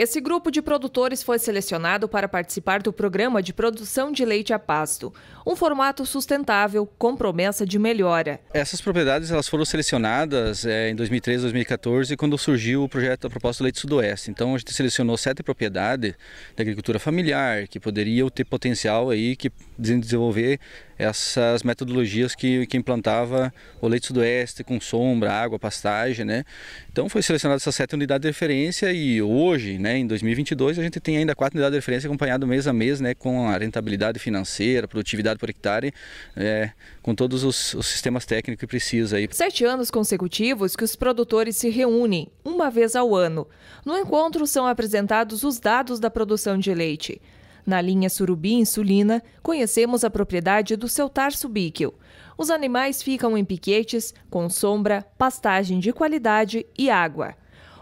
Esse grupo de produtores foi selecionado para participar do programa de produção de leite a pasto, um formato sustentável com promessa de melhora. Essas propriedades elas foram selecionadas é, em 2013, 2014, quando surgiu o projeto da proposta do Leite Sudoeste. Então a gente selecionou sete propriedades da agricultura familiar que poderiam ter potencial aí que desenvolver essas metodologias que, que implantava o leite sudoeste com sombra, água, pastagem, né? Então foi selecionada essas sete unidades de referência e hoje, né, em 2022, a gente tem ainda quatro unidades de referência acompanhado mês a mês, né, com a rentabilidade financeira, produtividade por hectare, é, com todos os, os sistemas técnicos que precisa aí. Sete anos consecutivos que os produtores se reúnem uma vez ao ano. No encontro são apresentados os dados da produção de leite. Na linha Surubi Insulina, conhecemos a propriedade do seu tarso bíquio. Os animais ficam em piquetes, com sombra, pastagem de qualidade e água.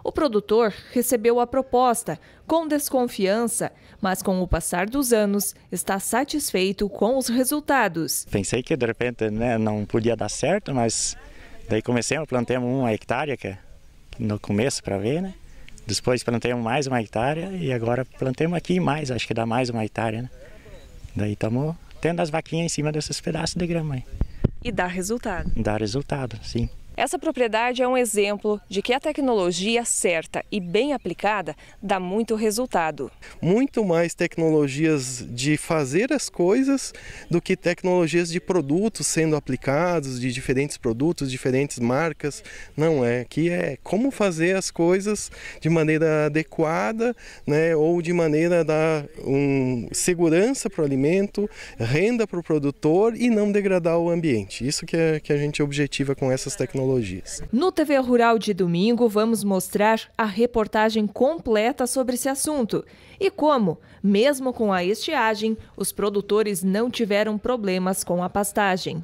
O produtor recebeu a proposta com desconfiança, mas com o passar dos anos está satisfeito com os resultados. Pensei que de repente né, não podia dar certo, mas daí comecei, plantar uma hectare é no começo para ver, né? Depois plantamos mais uma hectare e agora plantamos aqui mais, acho que dá mais uma hectare, né? Daí estamos tendo as vaquinhas em cima desses pedaços de grama aí. E dá resultado? Dá resultado, sim. Essa propriedade é um exemplo de que a tecnologia certa e bem aplicada dá muito resultado. Muito mais tecnologias de fazer as coisas do que tecnologias de produtos sendo aplicados, de diferentes produtos, diferentes marcas. Não é, aqui é como fazer as coisas de maneira adequada, né, ou de maneira a dar um, segurança para o alimento, renda para o produtor e não degradar o ambiente. Isso que, é, que a gente objetiva com essas tecnologias tecnologias. No TV Rural de domingo, vamos mostrar a reportagem completa sobre esse assunto e como, mesmo com a estiagem, os produtores não tiveram problemas com a pastagem.